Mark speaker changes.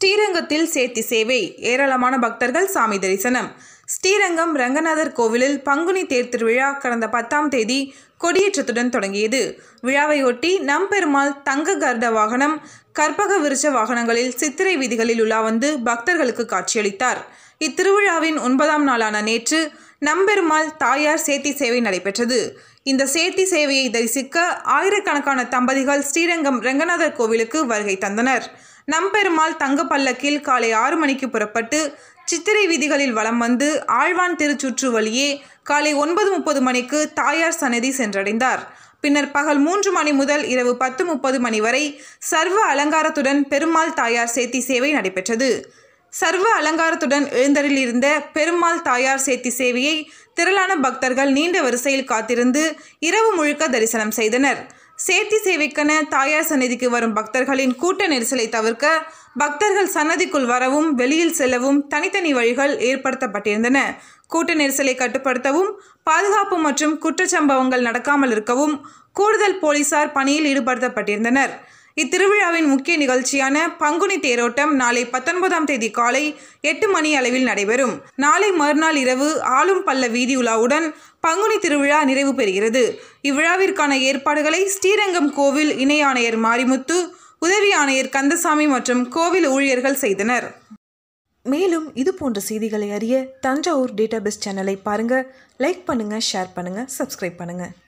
Speaker 1: ஸ்ரீரங்கத்தில் சேத்தி சேவை ஏராளமான பக்தர்கள் சாமி தரிசனம் ஸ்ரீரங்கம் ரங்கநாதர் கோவிலில் பங்குனி தேர் திருவிழா கடந்த பத்தாம் தேதி கொடியேற்றத்துடன் தொடங்கியது விழாவையொட்டி நம்பெருமாள் தங்க கர்ட வாகனம் கற்பக விருச்ச வாகனங்களில் சித்திரை வீதிகளில் உலா வந்து பக்தர்களுக்கு காட்சியளித்தார் இத்திருவிழாவின் ஒன்பதாம் நாளான நேற்று நம்பெருமாள் தாயார் சேத்தி சேவை நடைபெற்றது இந்த சேத்தி சேவையை தரிசிக்க ஆயிரக்கணக்கான தம்பதிகள் ஸ்ரீரங்கம் ரங்கநாதர் கோவிலுக்கு வருகை தந்தனர் நம்பெருமாள் தங்க பல்லக்கில் காலை ஆறு மணிக்கு புறப்பட்டு சித்திரை வீதிகளில் வலம் வந்து ஆழ்வான் திருச்சுற்று வழியே காலை ஒன்பது முப்பது மணிக்கு தாயார் சன்னதி சென்றடைந்தார் பின்னர் பகல் மூன்று மணி முதல் இரவு பத்து முப்பது மணி வரை சர்வ அலங்காரத்துடன் பெருமாள் தாயார் சேத்தி சேவை நடைபெற்றது சர்வ அலங்காரத்துடன் எழுந்தரில் இருந்த பெருமாள் தாயார் சேத்தி சேவையை திரளான பக்தர்கள் நீண்ட வரிசையில் காத்திருந்து இரவு முழுக்க தரிசனம் செய்தனர் சேர்த்தி சேவைக்கென தாயார் சன்னதிக்கு வரும் பக்தர்களின் கூட்ட நெரிசலை தவிர்க்க பக்தர்கள் சன்னதிக்குள் வரவும் வெளியில் செல்லவும் தனித்தனி வழிகள் ஏற்படுத்தப்பட்டிருந்தன கூட்ட நெரிசலை கட்டுப்படுத்தவும் பாதுகாப்பு மற்றும் குற்றச்சம்பவங்கள் நடக்காமல் இருக்கவும் கூடுதல் போலீசார் பணியில் ஈடுபடுத்தப்பட்டிருந்தனர் இத்திருவிழாவின் முக்கிய நிகழ்ச்சியான பங்குனி தேரோட்டம் நாளை பத்தொன்பதாம் தேதி காலை எட்டு மணி அளவில் நடைபெறும் நாளை மறுநாள் இரவு ஆளும் பல்ல வீதி உலாவுடன் பங்குனி திருவிழா நிறைவு பெறுகிறது இவ்விழாவிற்கான ஏற்பாடுகளை ஸ்ரீரங்கம் கோவில் இணை ஆணையர் மாரிமுத்து உதவி ஆணையர் கந்தசாமி மற்றும் கோவில் ஊழியர்கள் செய்தனர்
Speaker 2: மேலும் இது போன்ற செய்திகளை அறிய தஞ்சாவூர் டேட்டாபேஸ் சேனலை பாருங்கள் லைக் பண்ணுங்கள் ஷேர் பண்ணுங்கள் சப்ஸ்கிரைப் பண்ணுங்கள்